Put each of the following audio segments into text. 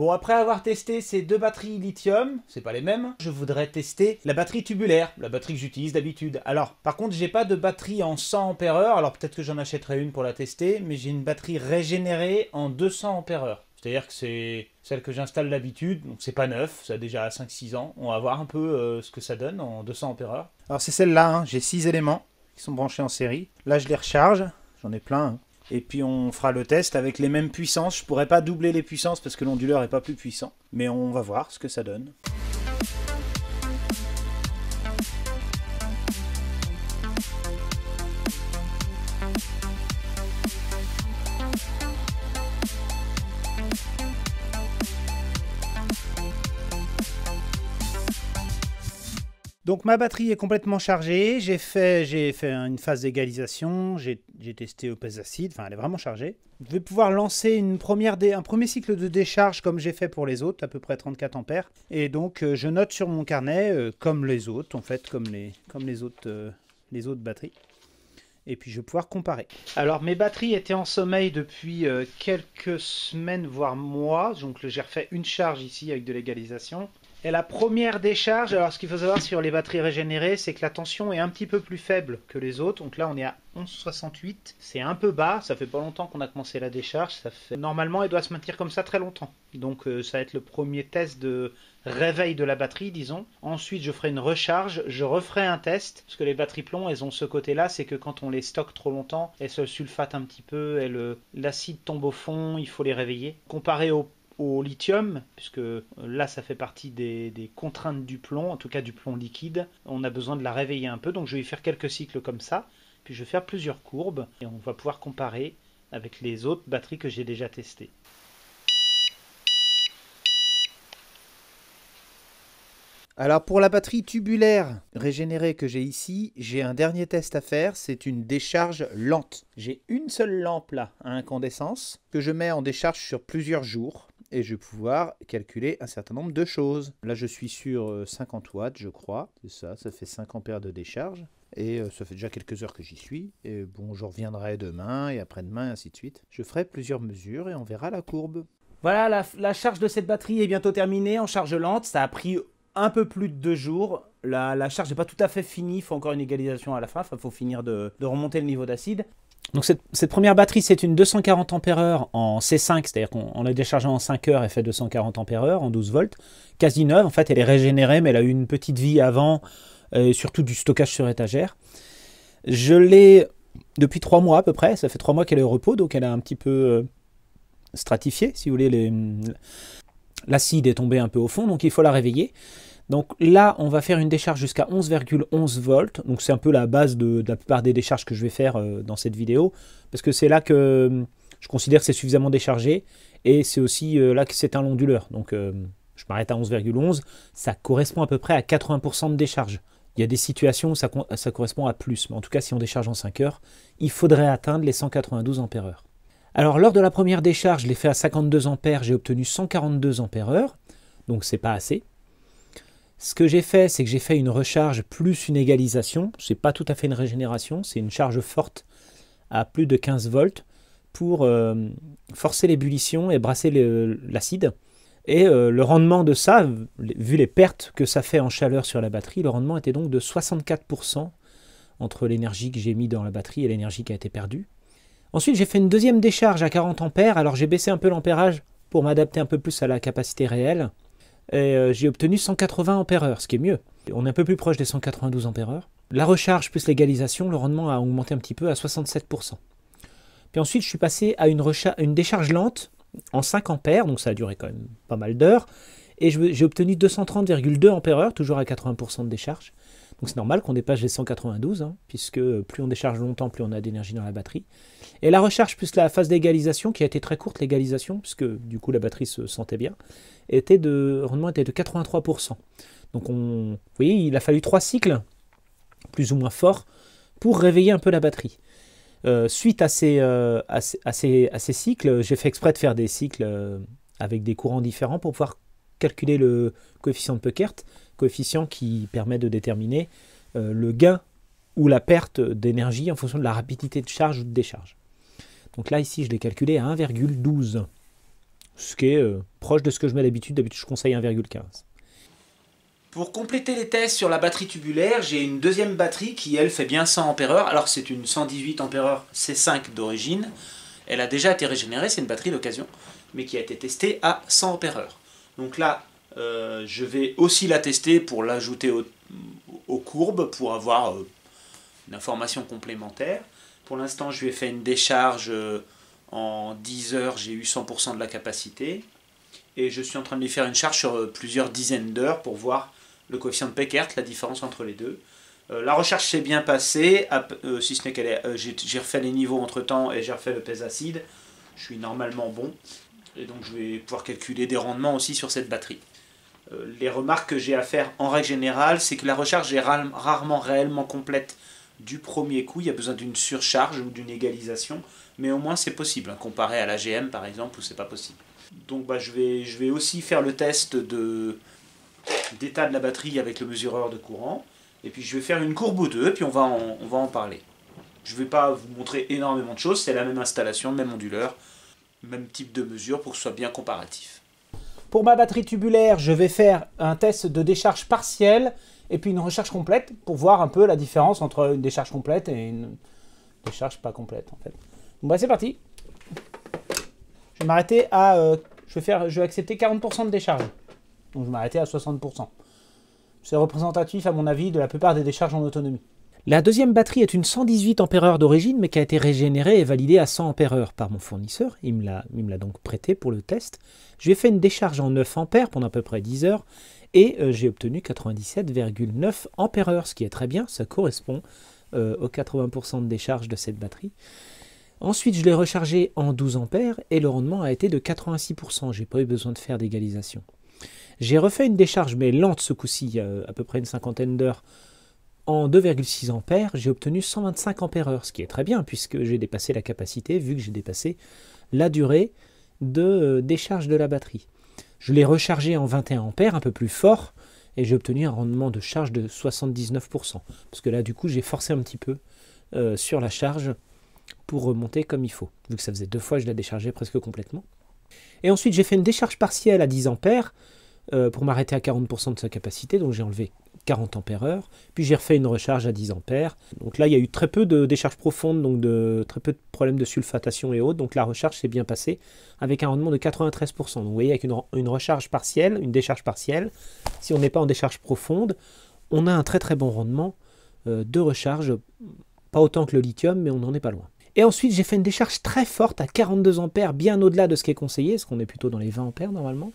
Bon, après avoir testé ces deux batteries lithium, c'est pas les mêmes, je voudrais tester la batterie tubulaire, la batterie que j'utilise d'habitude. Alors, par contre, j'ai pas de batterie en 100 heure, alors peut-être que j'en achèterai une pour la tester, mais j'ai une batterie régénérée en 200 heure. C'est-à-dire que c'est celle que j'installe d'habitude, donc c'est pas neuf, ça a déjà 5-6 ans. On va voir un peu euh, ce que ça donne en 200 heure. Alors c'est celle-là, hein, j'ai 6 éléments qui sont branchés en série. Là je les recharge, j'en ai plein. Hein. Et puis on fera le test avec les mêmes puissances. Je pourrais pas doubler les puissances parce que l'onduleur est pas plus puissant. Mais on va voir ce que ça donne. Donc ma batterie est complètement chargée, j'ai fait, fait une phase d'égalisation, j'ai, testé Opus Acid, enfin elle est vraiment chargée. Je vais pouvoir lancer une première un premier cycle de décharge comme j'ai fait pour les autres, à peu près 34 ampères. Et donc euh, je note sur mon carnet, euh, comme les autres en fait, comme comme les, autres, euh, les autres batteries. Et puis je vais pouvoir comparer. Alors mes batteries étaient en sommeil depuis quelques semaines, voire mois. Donc j'ai refait une charge ici avec de l'égalisation. Et la première décharge, alors ce qu'il faut savoir sur les batteries régénérées, c'est que la tension est un petit peu plus faible que les autres. Donc là, on est à 11,68. C'est un peu bas, ça fait pas longtemps qu'on a commencé la décharge. Ça fait... Normalement, elle doit se maintenir comme ça très longtemps. Donc euh, ça va être le premier test de réveil de la batterie, disons. Ensuite, je ferai une recharge, je referai un test, parce que les batteries plomb, elles ont ce côté-là, c'est que quand on les stocke trop longtemps, elles se sulfatent un petit peu, euh, l'acide tombe au fond, il faut les réveiller. Comparé au lithium, puisque euh, là ça fait partie des, des, contraintes du plomb, en tout cas du plomb liquide. On a besoin de la réveiller un peu, donc je vais faire quelques cycles comme ça, puis je vais faire plusieurs courbes, et on va pouvoir comparer avec les autres batteries que j'ai déjà testées. Alors pour la batterie tubulaire régénérée que j'ai ici, j'ai un dernier test à faire, c'est une décharge lente. J'ai une seule lampe là à incandescence que je mets en décharge sur plusieurs jours et je vais pouvoir calculer un certain nombre de choses. Là, je suis sur 50 euh, watts, je crois. C'est ça, ça fait 5 ampères de décharge. Et euh, ça fait déjà quelques heures que j'y suis. Et bon, je reviendrai demain et après-demain, ainsi de suite. Je ferai plusieurs mesures et on verra la courbe. Voilà, la, charge de cette batterie est bientôt terminée en charge lente. Ça a pris un peu plus de deux jours. La, charge n'est pas tout à fait finie, il faut encore une égalisation à la fin, il faut finir de remonter le niveau d'acide. Donc cette, première batterie, c'est une 240 Ah en C5, c'est-à-dire qu'on l'a déchargée en 5 heures, et fait 240 Ah en 12 volts, quasi neuve, en fait elle est régénérée, mais elle a eu une petite vie avant, euh, et surtout du stockage sur étagère. Je l'ai depuis 3 mois à peu près, ça fait 3 mois qu'elle est au repos, donc elle a un petit peu euh, stratifié, si vous voulez, l'acide est tombé un peu au fond, donc il faut la réveiller. Donc là, on va faire une décharge jusqu'à 11,11 volts. Donc c'est un peu la base de, la plupart des décharges que je vais faire euh, dans cette vidéo. Parce que c'est là que euh, je considère que c'est suffisamment déchargé. Et c'est aussi euh, là que c'est un l'onduleur. Donc je m'arrête à 11,11. Ça correspond à peu près à 80% de décharge. Il y a des situations où ça, correspond à plus. Mais en tout cas, si on décharge en 5 heures, il faudrait atteindre les 192 ampères alors lors de la première décharge, je l'ai fait à 52 ampères, j'ai obtenu 142 ampères donc c'est pas assez. Ce que j'ai fait, c'est que j'ai fait une recharge plus une égalisation. Ce n'est pas tout à fait une régénération, c'est une charge forte à plus de 15 volts pour euh, forcer l'ébullition et brasser l'acide. Et euh, le rendement de ça, vu les pertes que ça fait en chaleur sur la batterie, le rendement était donc de 64% entre l'énergie que j'ai mis dans la batterie et l'énergie qui a été perdue. Ensuite, j'ai fait une deuxième décharge à 40 ampères, alors j'ai baissé un peu l'ampérage pour m'adapter un peu plus à la capacité réelle. Euh, j'ai obtenu 180 ampères-heure, ce qui est mieux. On est un peu plus proche des 192 ampères-heure. La recharge plus l'égalisation, le rendement a augmenté un petit peu à 67%. Puis ensuite, je suis passé à une, décharge lente en 5 ampères, donc ça a duré quand même pas mal d'heures, et j'ai obtenu 230,2 ampères-heure, toujours à 80% de décharge. Donc c'est normal qu'on dépasse les 192, hein, puisque plus on décharge longtemps, plus on a d'énergie dans la batterie. Et la recharge plus la phase d'égalisation, qui a été très courte, l'égalisation, puisque du coup la batterie se sentait bien, était de, rendement était de 83%. Donc on, vous voyez, il a fallu trois cycles, plus ou moins forts, pour réveiller un peu la batterie. Euh, suite euh, à ces, cycles, j'ai fait exprès de faire des cycles euh, avec des courants différents pour pouvoir calculer le coefficient de Peckert, coefficient qui permet de déterminer le gain ou la perte d'énergie en fonction de la rapidité de charge ou de décharge. Donc là, ici, je l'ai calculé à 1,12, ce qui est proche de ce que je mets d'habitude. D'habitude, je conseille 1,15. Pour compléter les tests sur la batterie tubulaire, j'ai une deuxième batterie qui, elle, fait bien 100 ampères. Alors, c'est une 118 ampères C5 d'origine. Elle a déjà été régénérée, c'est une batterie d'occasion, mais qui a été testée à 100 ampères. Donc là, euh, je vais aussi la tester pour l'ajouter aux courbes, pour avoir euh, une information complémentaire. Pour l'instant, je lui ai fait une décharge euh, en 10 heures, j'ai eu 100% de la capacité et je suis en train de lui faire une charge sur euh, plusieurs dizaines d'heures pour voir le coefficient de Peckert, la différence entre les deux. Euh, la recherche s'est bien passée, euh, si ce n'est qu'elle j'ai refait les niveaux entre temps et j'ai refait le pèse acide. Je suis normalement bon. Et donc je vais pouvoir calculer des rendements aussi sur cette batterie. les remarques que j'ai à faire en règle générale, c'est que la recharge est rarement réellement complète du premier coup. Il y a besoin d'une surcharge ou d'une égalisation. Mais au moins c'est possible, hein, comparé à la GM par exemple où c'est pas possible. Donc bah, je, vais, aussi faire le test d'état de, la batterie avec le mesureur de courant. Et puis je vais faire une courbe ou deux, puis on va en, parler. Je ne vais pas vous montrer énormément de choses, c'est la même installation, même onduleur, même type de mesure pour que ce soit bien comparatif. Pour ma batterie tubulaire, je vais faire un test de décharge partielle et puis une recharge complète pour voir un peu la différence entre une décharge complète et une décharge pas complète en fait. Bon bah c'est parti je vais à... Euh, je, faire, je vais accepter 40% de décharge. Donc je vais m'arrêter à 60%. C'est représentatif, à mon avis, de la plupart des décharges en autonomie. La deuxième batterie est une 118 ampères d'origine, mais qui a été régénérée et validée à 100 ampères par mon fournisseur. Il me l'a donc prêtée pour le test. J'ai fait une décharge en 9 ampères pendant à peu près 10 heures, et euh, j'ai obtenu 97,9 ampères ce qui est très bien. Ça correspond euh, aux 80% de décharge de cette batterie. Ensuite, je l'ai rechargé en 12 ampères et le rendement a été de 86%. J'ai pas eu besoin de faire d'égalisation. J'ai refait une décharge, mais lente ce coup-ci, euh, à peu près une cinquantaine d'heures, en 2,6 ampères. J'ai obtenu 125 ampères-heure, ce qui est très bien puisque j'ai dépassé la capacité vu que j'ai dépassé la durée de euh, décharge de la batterie. Je l'ai rechargé en 21 ampères, un peu plus fort, et j'ai obtenu un rendement de charge de 79%. Parce que là, du coup, j'ai forcé un petit peu euh, sur la charge pour remonter comme il faut, vu que ça faisait deux fois je la déchargé presque complètement. Et ensuite j'ai fait une décharge partielle à 10 ampères euh, pour m'arrêter à 40% de sa capacité, donc j'ai enlevé 40 ampères puis j'ai refait une recharge à 10 ampères. Donc là il y a eu très peu de décharges profondes, donc de, très peu de problèmes de sulfatation et autres, donc la recharge s'est bien passée avec un rendement de 93%. Donc vous voyez avec une recharge partielle, une décharge partielle, si on n'est pas en décharge profonde, on a un très très bon rendement euh, de recharge, pas autant que le lithium, mais on n'en est pas loin. Et ensuite, j'ai fait une décharge très forte à 42 ampères, bien au-delà de ce qui est conseillé, parce qu'on est plutôt dans les 20 ampères normalement.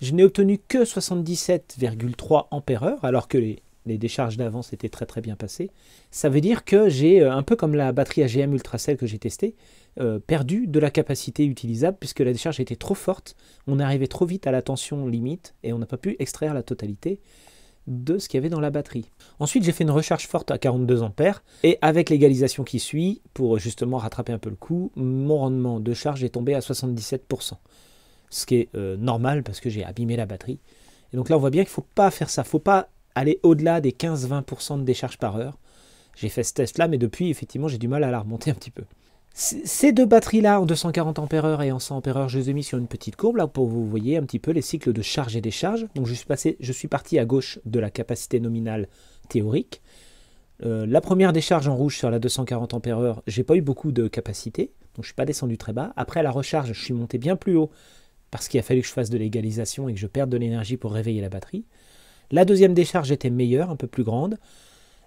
Je n'ai obtenu que 77,3 ampères alors que les, décharges d'avance étaient très très bien passées. Ça veut dire que j'ai, euh, un peu comme la batterie AGM Ultracell que j'ai testée, euh, perdu de la capacité utilisable puisque la décharge était trop forte. On arrivait trop vite à la tension limite et on n'a pas pu extraire la totalité de ce qu'il y avait dans la batterie. Ensuite, j'ai fait une recharge forte à 42 ampères et avec l'égalisation qui suit, pour justement rattraper un peu le coup, mon rendement de charge est tombé à 77%. Ce qui est euh, normal parce que j'ai abîmé la batterie. Et donc là, on voit bien qu'il ne faut pas faire ça. Il ne faut pas aller au-delà des 15-20% de décharge par heure. J'ai fait ce test-là, mais depuis, effectivement, j'ai du mal à la remonter un petit peu. Ces deux batteries-là, en 240 Ah et en 100 Ah, je les ai mis sur une petite courbe, là, pour vous voyez un petit peu les cycles de charge et décharge. Donc, je suis, passé, je suis parti à gauche de la capacité nominale théorique. Euh, la première décharge en rouge sur la 240 Ah, j'ai pas eu beaucoup de capacité, donc je suis pas descendu très bas. Après la recharge, je suis monté bien plus haut, parce qu'il a fallu que je fasse de l'égalisation et que je perde de l'énergie pour réveiller la batterie. La deuxième décharge était meilleure, un peu plus grande.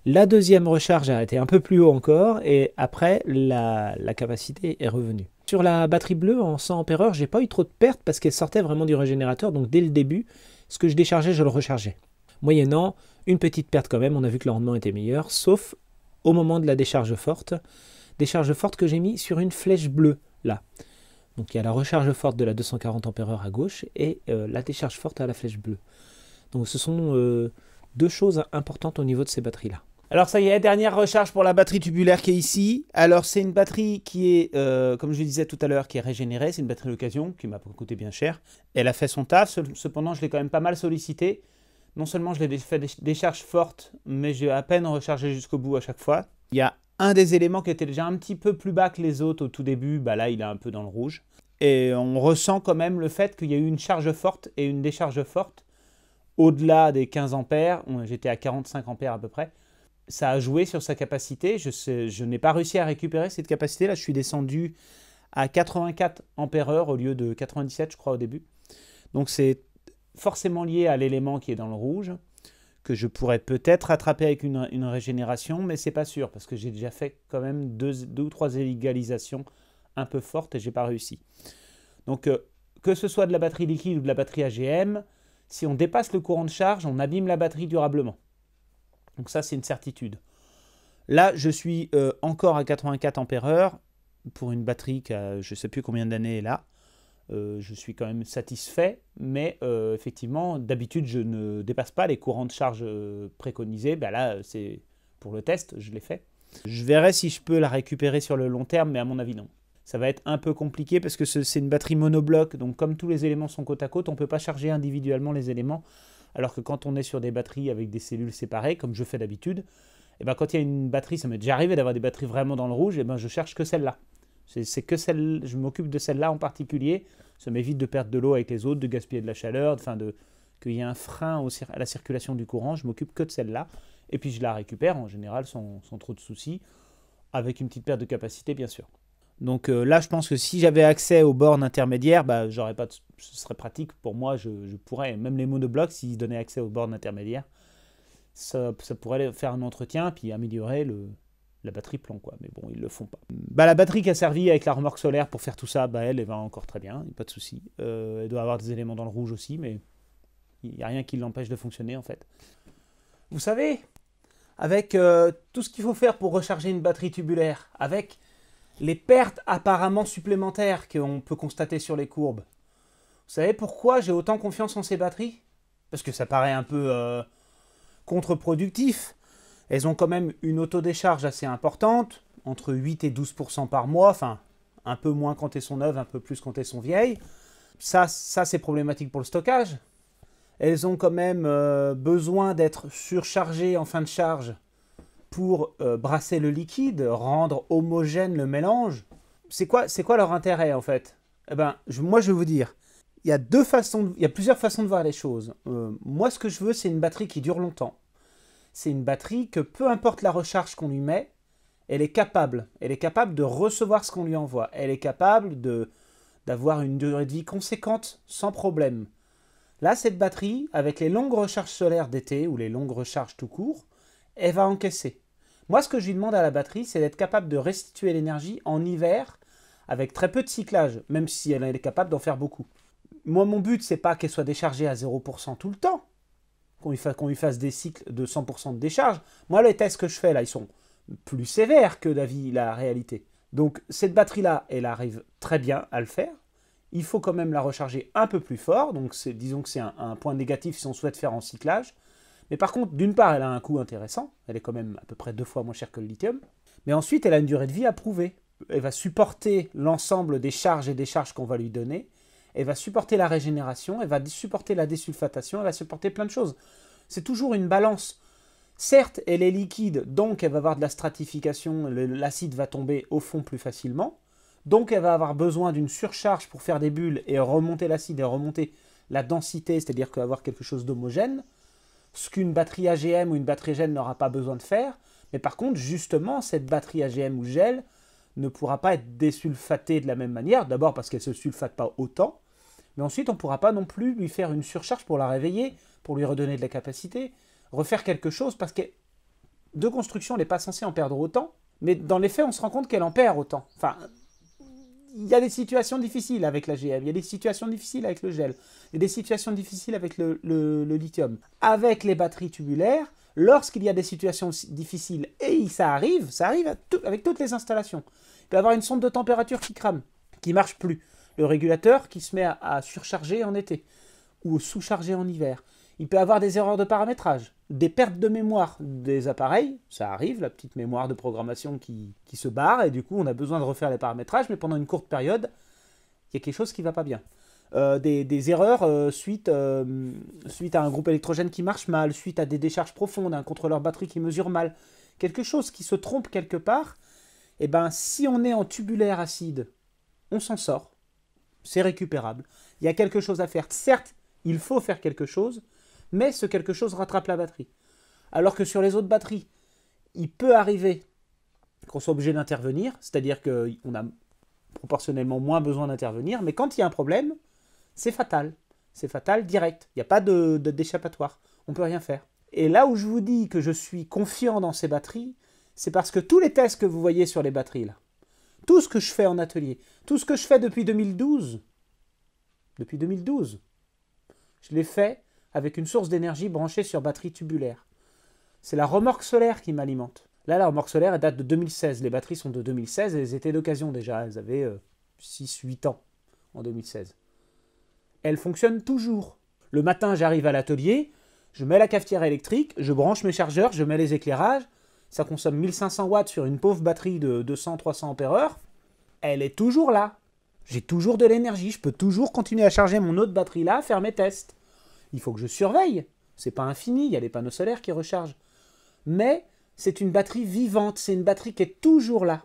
La deuxième recharge a été un peu plus haut encore et après la, capacité est revenue. Sur la batterie bleue en 100 Ah, j'ai pas eu trop de pertes parce qu'elle sortait vraiment du régénérateur, donc dès le début, ce que je déchargeais, je le rechargeais. Moyennant une petite perte quand même, on a vu que le rendement était meilleur, sauf au moment de la décharge forte. Décharge forte que j'ai mis sur une flèche bleue, là. Donc il y a la recharge forte de la 240 Ah à gauche et euh, la décharge forte à la flèche bleue. Donc ce sont euh, deux choses importantes au niveau de ces batteries-là. Alors ça y est, dernière recharge pour la batterie tubulaire qui est ici. Alors c'est une batterie qui est, euh, comme je le disais tout à l'heure, qui est régénérée. C'est une batterie d'occasion qui m'a coûté bien cher. Elle a fait son taf, cependant je l'ai quand même pas mal sollicité. Non seulement je l'ai fait des charges fortes, mais j'ai à peine rechargé jusqu'au bout à chaque fois. Il y a un des éléments qui était déjà un petit peu plus bas que les autres au tout début, bah là il est un peu dans le rouge. Et on ressent quand même le fait qu'il y a eu une charge forte et une décharge forte. Au-delà des 15 ampères, j'étais à 45 ampères à peu près ça a joué sur sa capacité. Je, n'ai pas réussi à récupérer cette capacité. Là, je suis descendu à 84 ampères-heure au lieu de 97, je crois, au début. Donc c'est forcément lié à l'élément qui est dans le rouge, que je pourrais peut-être rattraper avec une, régénération, mais c'est pas sûr, parce que j'ai déjà fait quand même deux, ou trois égalisations un peu fortes et j'ai pas réussi. Donc euh, que ce soit de la batterie liquide ou de la batterie AGM, si on dépasse le courant de charge, on abîme la batterie durablement. Donc ça, c'est une certitude. Là, je suis euh, encore à 84 ampères pour une batterie qui a je ne sais plus combien d'années là. Euh, je suis quand même satisfait, mais euh, effectivement, d'habitude, je ne dépasse pas les courants de charge préconisés. Ben là, c'est pour le test, je l'ai fait. Je verrai si je peux la récupérer sur le long terme, mais à mon avis, non. Ça va être un peu compliqué parce que c'est une batterie monobloc, donc comme tous les éléments sont côte à côte, on ne peut pas charger individuellement les éléments alors que quand on est sur des batteries avec des cellules séparées, comme je fais d'habitude, et eh ben quand il y a une batterie, ça m'est déjà arrivé d'avoir des batteries vraiment dans le rouge, et eh ben je cherche que celle-là. C'est que celle, je m'occupe de celle-là en particulier. Ça m'évite de perdre de l'eau avec les autres, de gaspiller de la chaleur, enfin de qu'il y ait un frein à la circulation du courant. Je m'occupe que de celle-là, et puis je la récupère en général sans trop de soucis, avec une petite perte de capacité bien sûr. Donc euh, là, je pense que si j'avais accès aux bornes intermédiaires, bah, j'aurais pas ce serait pratique pour moi. Je, pourrais, même les monoblocs, s'ils donnaient accès aux bornes intermédiaires, ça, pourrait faire un entretien puis améliorer le, la batterie plan. Quoi. Mais bon, ils le font pas. Bah, la batterie qui a servi avec la remorque solaire pour faire tout ça, bah, elle, elle va encore très bien, pas de souci. Euh, elle doit avoir des éléments dans le rouge aussi, mais il n'y a rien qui l'empêche de fonctionner en fait. Vous savez, avec euh, tout ce qu'il faut faire pour recharger une batterie tubulaire, avec les pertes apparemment supplémentaires qu'on peut constater sur les courbes. Vous savez pourquoi j'ai autant confiance en ces batteries Parce que ça paraît un peu euh, contre-productif. Elles ont quand même une autodécharge assez importante, entre 8 et 12% par mois, enfin un peu moins quand elles sont neuves, un peu plus quand elles sont vieilles. Ça, ça c'est problématique pour le stockage. Elles ont quand même euh, besoin d'être surchargées en fin de charge pour euh, brasser le liquide, rendre homogène le mélange. C'est quoi, leur intérêt en fait Eh ben, moi je vais vous dire, il y a deux façons, il y a plusieurs façons de voir les choses. Euh, moi, ce que je veux, c'est une batterie qui dure longtemps. C'est une batterie que peu importe la recharge qu'on lui met, elle est capable. Elle est capable de recevoir ce qu'on lui envoie. Elle est capable d'avoir une durée de vie conséquente sans problème. Là, cette batterie, avec les longues recharges solaires d'été ou les longues recharges tout court, elle va encaisser. Moi, ce que je lui demande à la batterie, c'est d'être capable de restituer l'énergie en hiver avec très peu de cyclage, même si elle est capable d'en faire beaucoup. Moi, mon but, c'est pas qu'elle soit déchargée à 0% tout le temps, qu'on lui, fasse des cycles de 100% de décharge. Moi, les tests que je fais là, ils sont plus sévères que d'avis la réalité. Donc, cette batterie-là, elle arrive très bien à le faire. Il faut quand même la recharger un peu plus fort. Donc, disons que c'est un point négatif si on souhaite faire en cyclage. Mais par contre, d'une part, elle a un coût intéressant, elle est quand même à peu près deux fois moins chère que le lithium, mais ensuite, elle a une durée de vie approuvée. Elle va supporter l'ensemble des charges et des charges qu'on va lui donner, elle va supporter la régénération, elle va supporter la désulfatation, elle va supporter plein de choses. C'est toujours une balance. Certes, elle est liquide, donc elle va avoir de la stratification, l'acide va tomber au fond plus facilement, donc elle va avoir besoin d'une surcharge pour faire des bulles et remonter l'acide et remonter la densité, c'est-à-dire avoir quelque chose d'homogène ce qu'une batterie AGM ou une batterie GEL n'aura pas besoin de faire. Mais par contre, justement, cette batterie AGM ou GEL ne pourra pas être désulfatée de la même manière. D'abord parce qu'elle ne se sulfate pas autant. Mais ensuite, on ne pourra pas non plus lui faire une surcharge pour la réveiller, pour lui redonner de la capacité, refaire quelque chose parce que de construction, elle n'est pas censée en perdre autant. Mais dans les faits, on se rend compte qu'elle en perd autant. Enfin, il y a des situations difficiles avec la GM, il y a des situations difficiles avec le gel, il y a des situations difficiles avec le, lithium. Avec les batteries tubulaires, lorsqu'il y a des situations difficiles, et ça arrive, ça arrive avec toutes les installations, il peut y avoir une sonde de température qui crame, qui marche plus. Le régulateur qui se met à, surcharger en été ou sous-charger en hiver. Il peut y avoir des erreurs de paramétrage des pertes de mémoire des appareils, ça arrive, la petite mémoire de programmation qui, se barre, et du coup on a besoin de refaire les paramétrages, mais pendant une courte période, il y a quelque chose qui ne va pas bien. Euh, des, erreurs euh, suite, euh, suite à un groupe électrogène qui marche mal, suite à des décharges profondes, un contrôleur batterie qui mesure mal, quelque chose qui se trompe quelque part, et eh ben si on est en tubulaire acide, on s'en sort, c'est récupérable. Il y a quelque chose à faire. Certes, il faut faire quelque chose, mais ce quelque chose rattrape la batterie. Alors que sur les autres batteries, il peut arriver qu'on soit obligé d'intervenir, c'est-à-dire qu'on a proportionnellement moins besoin d'intervenir, mais quand il y a un problème, c'est fatal. C'est fatal direct. Il n'y a pas d'échappatoire. De, On ne peut rien faire. Et là où je vous dis que je suis confiant dans ces batteries, c'est parce que tous les tests que vous voyez sur les batteries, là, tout ce que je fais en atelier, tout ce que je fais depuis 2012, depuis 2012, je l'ai fait avec une source d'énergie branchée sur batterie tubulaire. C'est la remorque solaire qui m'alimente. Là, la remorque solaire elle date de 2016. Les batteries sont de 2016 et elles étaient d'occasion déjà. Elles avaient 6-8 euh, ans en 2016. Elles fonctionnent toujours. Le matin, j'arrive à l'atelier, je mets la cafetière électrique, je branche mes chargeurs, je mets les éclairages. Ça consomme 1500 watts sur une pauvre batterie de 200-300 ampère-heure. Elle est toujours là. J'ai toujours de l'énergie, je peux toujours continuer à charger mon autre batterie là, faire mes tests il faut que je surveille. C'est pas infini, il y a les panneaux solaires qui rechargent. Mais c'est une batterie vivante, c'est une batterie qui est toujours là.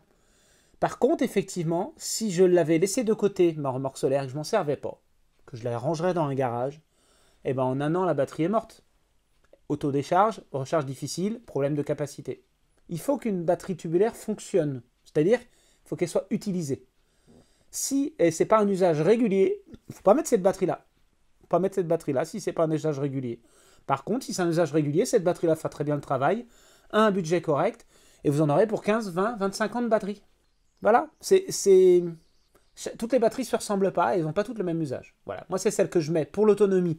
Par contre, effectivement, si je l'avais laissée de côté, ma remorque solaire, que je m'en servais pas, que je la rangerais dans un garage, eh ben en un an, la batterie est morte. Autodécharge, recharge difficile, problème de capacité. Il faut qu'une batterie tubulaire fonctionne, c'est-à-dire faut qu'elle soit utilisée. Si et c'est pas un usage régulier, il faut pas mettre cette batterie là pas mettre cette batterie-là si c'est pas un usage régulier. Par contre, si c'est un usage régulier, cette batterie-là fera très bien le travail, un budget correct, et vous en aurez pour 15, 20, 25 ans de batterie. Voilà, c'est... Toutes les batteries ne se ressemblent pas, elles ont pas toutes le même usage. Voilà, moi c'est celle que je mets pour l'autonomie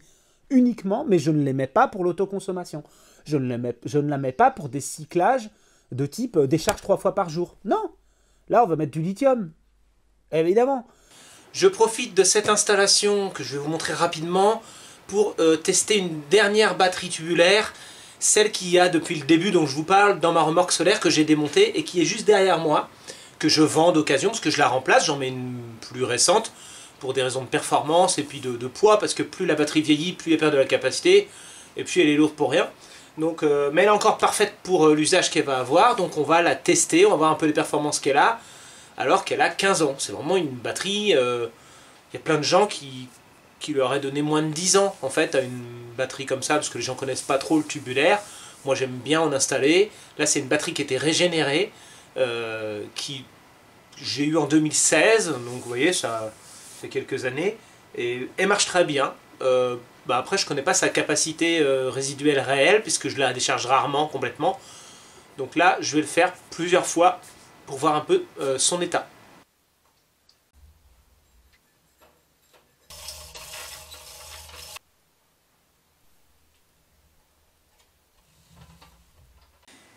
uniquement, mais je ne les mets pas pour l'autoconsommation. Je, ne les mets, je ne la mets pas pour des cyclages de type euh, décharge trois fois par jour. Non Là, on va mettre du lithium, évidemment. Je profite de cette installation que je vais vous montrer rapidement pour euh, tester une dernière batterie tubulaire, celle qu'il y a depuis le début dont je vous parle dans ma remorque solaire que j'ai démontée et qui est juste derrière moi, que je vends d'occasion parce que je la remplace, j'en mets une plus récente pour des raisons de performance et puis de, poids parce que plus la batterie vieillit, plus elle perd de la capacité et puis elle est lourde pour rien. Donc, euh, mais elle est encore parfaite pour euh, l'usage qu'elle va avoir, donc on va la tester, on va voir un peu les performances qu'elle a alors qu'elle a 15 ans. C'est vraiment une batterie. Il euh, y a plein de gens qui, qui lui auraient donné moins de 10 ans en fait à une batterie comme ça, parce que les gens connaissent pas trop le tubulaire. Moi j'aime bien en installer. Là c'est une batterie qui était régénérée, euh, qui j'ai eu en 2016, donc vous voyez ça fait quelques années, et elle marche très bien. Euh, bah, après je connais pas sa capacité résiduelle réelle, puisque je la décharge rarement complètement. Donc là je vais le faire plusieurs fois pour voir un peu euh, son état.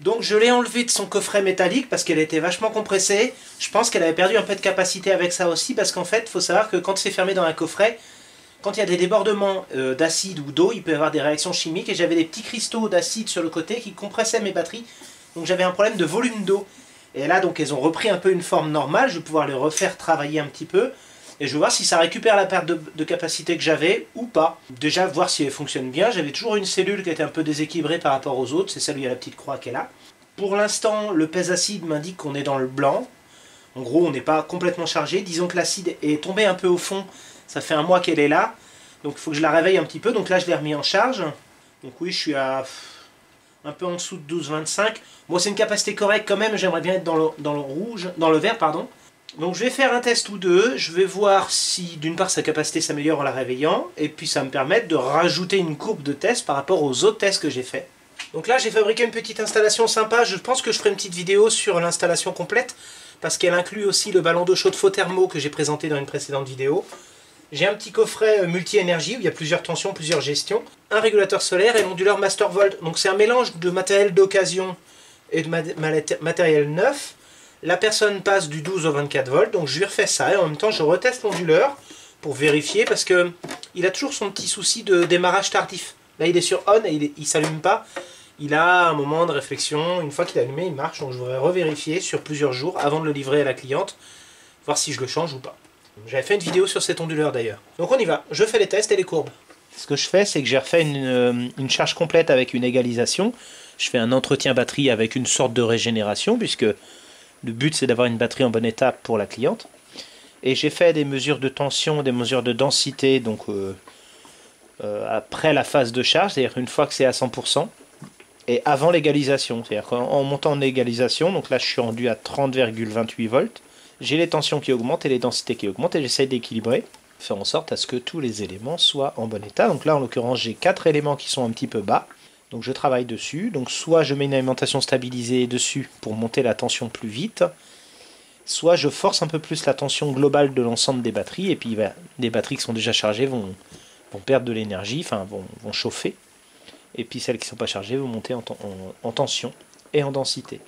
Donc je l'ai enlevée de son coffret métallique parce qu'elle était vachement compressée. Je pense qu'elle avait perdu un peu de capacité avec ça aussi parce qu'en fait, il faut savoir que quand c'est fermé dans un coffret, quand il y a des débordements euh, d'acide ou d'eau, il peut y avoir des réactions chimiques et j'avais des petits cristaux d'acide sur le côté qui compressaient mes batteries. Donc j'avais un problème de volume d'eau. Et là, donc, elles ont repris un peu une forme normale. Je vais pouvoir les refaire travailler un petit peu. Et je vais voir si ça récupère la perte de, capacité que j'avais ou pas. Déjà, voir si elle fonctionne bien. J'avais toujours une cellule qui était un peu déséquilibrée par rapport aux autres. C'est celle où il y a la petite croix qui est là. Pour l'instant, le pèse acide m'indique qu'on est dans le blanc. En gros, on n'est pas complètement chargé. Disons que l'acide est tombé un peu au fond. Ça fait un mois qu'elle est là. Donc, il faut que je la réveille un petit peu. Donc là, je l'ai remis en charge. Donc oui, je suis à un peu en dessous de 12,25. Moi, c'est une capacité correcte quand même, j'aimerais bien être dans le, rouge, dans le vert, pardon. Donc je vais faire un test ou deux, je vais voir si d'une part sa capacité s'améliore en la réveillant, et puis ça me permet de rajouter une courbe de test par rapport aux autres tests que j'ai fait. Donc là j'ai fabriqué une petite installation sympa, je pense que je ferai une petite vidéo sur l'installation complète, parce qu'elle inclut aussi le ballon d'eau chaude faux thermo que j'ai présenté dans une précédente vidéo. J'ai un petit coffret euh, multi-énergie où il y a plusieurs tensions, plusieurs gestions, un régulateur solaire et l'onduleur volt. Donc c'est un mélange de matériel d'occasion et de matériel neuf. La personne passe du 12 au 24 volts, donc je lui refais ça et en même temps je reteste l'onduleur pour vérifier parce que il a toujours son petit souci de démarrage tardif. Là il est sur on et il, ne s'allume pas. Il a un moment de réflexion, une fois qu'il est allumé, il marche, donc je voudrais revérifier sur plusieurs jours avant de le livrer à la cliente, voir si je le change ou pas. J'avais fait une vidéo sur cette onduleur d'ailleurs. Donc on y va, je fais les tests et les courbes. Ce que je fais, c'est que j'ai refait euh, une, charge complète avec une égalisation. Je fais un entretien batterie avec une sorte de régénération, puisque le but c'est d'avoir une batterie en bon état pour la cliente. Et j'ai fait des mesures de tension, des mesures de densité, donc euh, euh, après la phase de charge, c'est-à-dire une fois que c'est à 100%, et avant l'égalisation. C'est-à-dire en montant en égalisation, donc là je suis rendu à 30,28 volts, j'ai les tensions qui augmentent et les densités qui augmentent et j'essaie d'équilibrer, faire en sorte à ce que tous les éléments soient en bon état. Donc là, en l'occurrence, j'ai quatre éléments qui sont un petit peu bas. Donc je travaille dessus. Donc soit je mets une alimentation stabilisée dessus pour monter la tension plus vite, soit je force un peu plus la tension globale de l'ensemble des batteries, et puis bah, les batteries qui sont déjà chargées vont, perdre de l'énergie, enfin vont, chauffer, et puis celles qui ne sont pas chargées vont monter en, tension et en densité.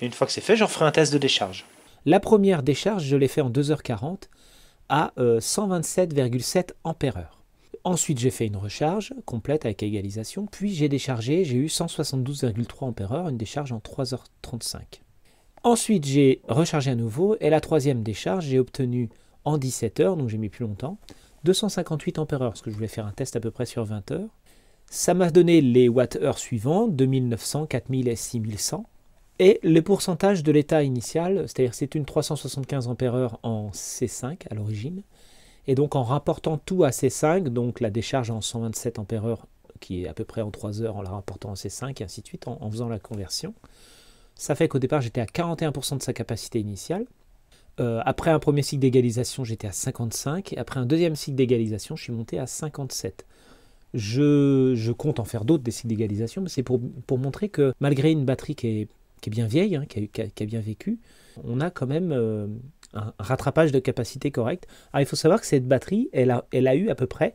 Et une fois que c'est fait, je referai un test de décharge. La première décharge, je l'ai fait en 2h40 à 127,7 euh, ampères Ensuite, j'ai fait une recharge complète avec égalisation, puis j'ai déchargé, j'ai eu 172,3 ampères une décharge en 3h35. Ensuite, j'ai rechargé à nouveau et la troisième décharge, j'ai obtenu en 17 h donc j'ai mis plus longtemps, 258 ampères-heure, parce que je voulais faire un test à peu près sur 20 h Ça m'a donné les watt-heures suivants, 2900, 4000 et 6100 et le pourcentage de l'état initial, c'est-à-dire c'est une 375 ampères en C5 à l'origine, et donc en rapportant tout à C5, donc la décharge en 127 ampères qui est à peu près en 3 heures en la rapportant en C5 et ainsi de suite, en, faisant la conversion, ça fait qu'au départ j'étais à 41% de sa capacité initiale. Euh, après un premier cycle d'égalisation, j'étais à 55, et après un deuxième cycle d'égalisation, je suis monté à 57. Je, compte en faire d'autres des cycles d'égalisation, mais c'est pour, montrer que malgré une batterie qui est qui est bien vieille, hein, qui, a bien vécu, on a quand même euh, un rattrapage de capacité correct. il faut savoir que cette batterie, elle a, eu à peu près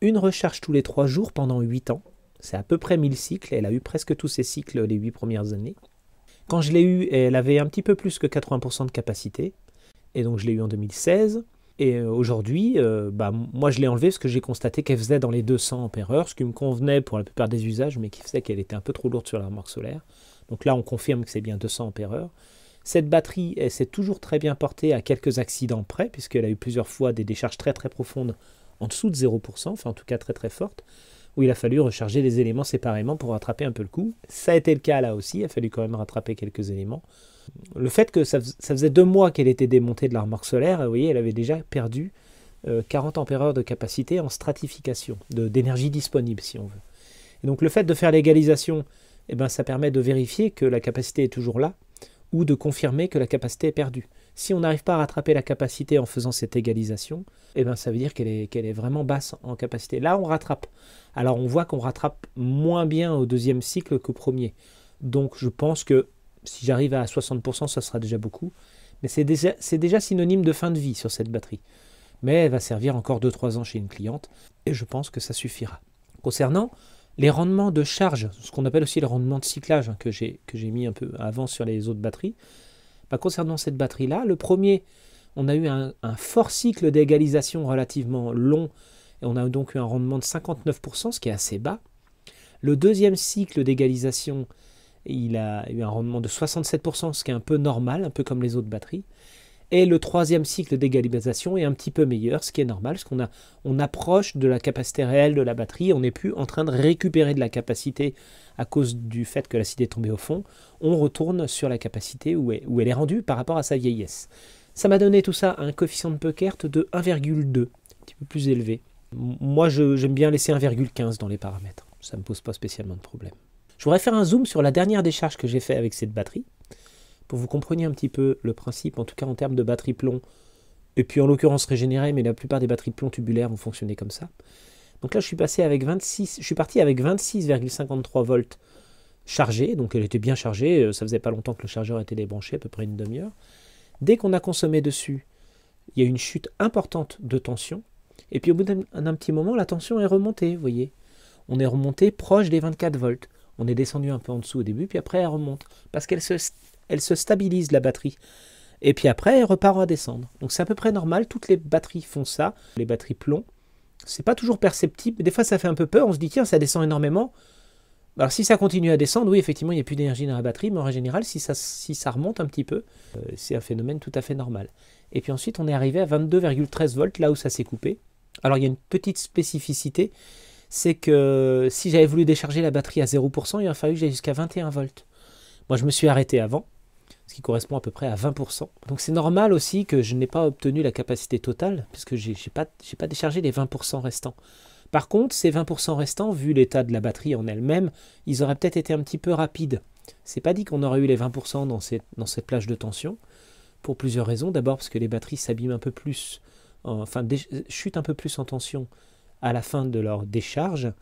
une recharge tous les 3 jours pendant 8 ans. C'est à peu près 1000 cycles, elle a eu presque tous ses cycles les 8 premières années. Quand je l'ai eu, elle avait un petit peu plus que 80% de capacité, et donc je l'ai eu en 2016. Et euh, aujourd'hui, euh, bah, moi je l'ai enlevé parce que j'ai constaté qu'elle faisait dans les 200 ampères-heure, ce qui me convenait pour la plupart des usages, mais qui faisait qu'elle était un peu trop lourde sur la remorque solaire. Donc là, on confirme que c'est bien 200 heure. Cette batterie, elle s'est toujours très bien portée à quelques accidents près, puisqu'elle a eu plusieurs fois des décharges très très profondes en dessous de 0%, enfin en tout cas très très fortes, où il a fallu recharger les éléments séparément pour rattraper un peu le coup. Ça a été le cas là aussi, il a fallu quand même rattraper quelques éléments. Le fait que ça, faisait deux mois qu'elle était démontée de la solaire, vous voyez, elle avait déjà perdu 40 euh, ampères de capacité en stratification, d'énergie disponible si on veut. donc le fait de faire l'égalisation eh ben, ça permet de vérifier que la capacité est toujours là ou de confirmer que la capacité est perdue. Si on n'arrive pas à rattraper la capacité en faisant cette égalisation, eh ben, ça veut dire qu'elle est, vraiment basse en capacité. Là, on rattrape. Alors, on voit qu'on rattrape moins bien au deuxième cycle qu'au premier. Donc, je pense que si j'arrive à 60%, ça sera déjà beaucoup. Mais c'est déjà, déjà synonyme de fin de vie sur cette batterie. Mais elle va servir encore 2-3 ans chez une cliente, et je pense que ça suffira. Concernant les rendements de charge, ce qu'on appelle aussi le rendement de cyclage, hein, que j'ai mis un peu avant sur les autres batteries, bah, concernant cette batterie-là, le premier, on a eu un fort cycle d'égalisation relativement long, et on a donc eu un rendement de 59%, ce qui est assez bas. Le deuxième cycle d'égalisation, il a eu un rendement de 67%, ce qui est un peu normal, un peu comme les autres batteries. Et le troisième cycle d'égalisation est un petit peu meilleur, ce qui est normal, parce qu'on on approche de la capacité réelle de la batterie, on n'est plus en train de récupérer de la capacité à cause du fait que l'acide est tombé au fond, on retourne sur la capacité où, elle est rendue par rapport à sa vieillesse. Ça m'a donné tout ça un coefficient de Peukert de 1,2, un petit peu plus élevé. Moi, j'aime bien laisser 1,15 dans les paramètres, ça ne me pose pas spécialement de problème. Je voudrais faire un zoom sur la dernière décharge que j'ai fait avec cette batterie, pour que vous compreniez un petit peu le principe, en tout cas en termes de batterie plomb, et puis en l'occurrence régénérée, mais la plupart des batteries plomb tubulaires vont fonctionner comme ça. Donc là, je suis, passé avec 26, je suis parti avec 26,53 volts chargés, donc elle était bien chargée, euh, ça faisait pas longtemps que le chargeur était débranché, à peu près une demi-heure. Dès qu'on a consommé dessus, il y a une chute importante de tension, et puis au bout d'un petit moment, la tension est remontée, vous voyez. On est remonté proche des 24 volts. On est descendu un peu en dessous au début, puis après elle remonte, parce qu'elle se elle se stabilise la batterie. Et puis après, elle repart à descendre. Donc c'est à peu près normal, toutes les batteries font ça, les batteries plomb. C'est pas toujours perceptible, des fois ça fait un peu peur, on se dit tiens, ça descend énormément. Alors si ça continue à descendre, oui, effectivement, il n'y a plus d'énergie dans la batterie, mais en général, si ça, si ça remonte un petit peu, euh, c'est un phénomène tout à fait normal. Et puis ensuite, on est arrivé à 22,13 volts, là où ça s'est coupé. Alors il y a une petite spécificité, c'est que si j'avais voulu décharger la batterie à 0%, il aurait fallu que j'aille jusqu'à 21 volts. Moi, je me suis arrêté avant, ce qui correspond à peu près à 20%. Donc c'est normal aussi que je n'ai pas obtenu la capacité totale, puisque je n'ai pas, pas déchargé les 20% restants. Par contre, ces 20% restants, vu l'état de la batterie en elle-même, ils auraient peut-être été un petit peu rapides. C'est pas dit qu'on aurait eu les 20% dans cette, dans cette plage de tension, pour plusieurs raisons. D'abord parce que les batteries s'abîment un peu plus, enfin chutent un peu plus en tension à la fin de leur décharge.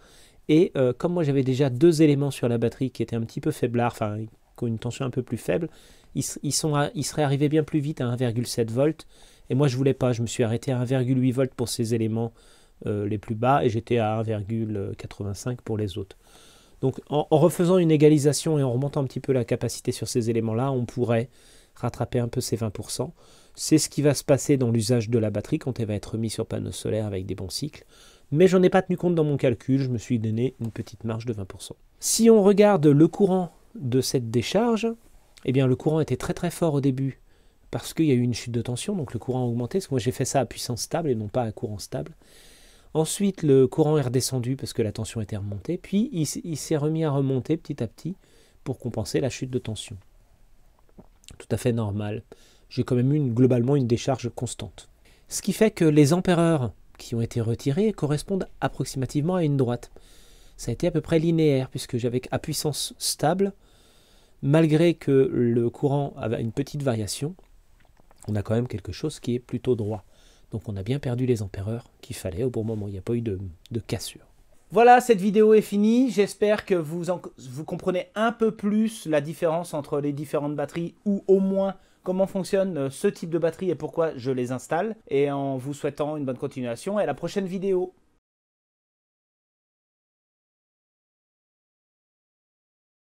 Et euh, comme moi j'avais déjà deux éléments sur la batterie qui étaient un petit peu faiblards, enfin qui ont une tension un peu plus faible, ils, sont seraient arrivés bien plus vite à 1,7 volts. Et moi, je voulais pas. Je me suis arrêté à 1,8 volts pour ces éléments euh, les plus bas et j'étais à 1,85 pour les autres. Donc, en, refaisant une égalisation et en remontant un petit peu la capacité sur ces éléments-là, on pourrait rattraper un peu ces 20%. C'est ce qui va se passer dans l'usage de la batterie quand elle va être mise sur panneau solaire avec des bons cycles. Mais j'en ai pas tenu compte dans mon calcul, je me suis donné une petite marge de 20%. Si on regarde le courant de cette décharge, eh bien le courant était très très fort au début parce qu'il y a eu une chute de tension, donc le courant a augmenté, parce que moi j'ai fait ça à puissance stable et non pas à courant stable. Ensuite, le courant est redescendu parce que la tension était remontée, puis il, s'est remis à remonter petit à petit pour compenser la chute de tension. Tout à fait normal. J'ai quand même eu globalement une décharge constante. Ce qui fait que les empereurs qui ont été retirés correspondent approximativement à une droite. Ça a été à peu près linéaire, puisque j'avais à puissance stable, malgré que le courant avait une petite variation, on a quand même quelque chose qui est plutôt droit. Donc on a bien perdu les empereurs qu'il fallait au bon moment, il n'y a pas eu de, cassure. Voilà, cette vidéo est finie. J'espère que vous, vous comprenez un peu plus la différence entre les différentes batteries, ou au moins comment fonctionne euh, ce type de batterie et pourquoi je les installe. Et en vous souhaitant une bonne continuation et à la prochaine vidéo.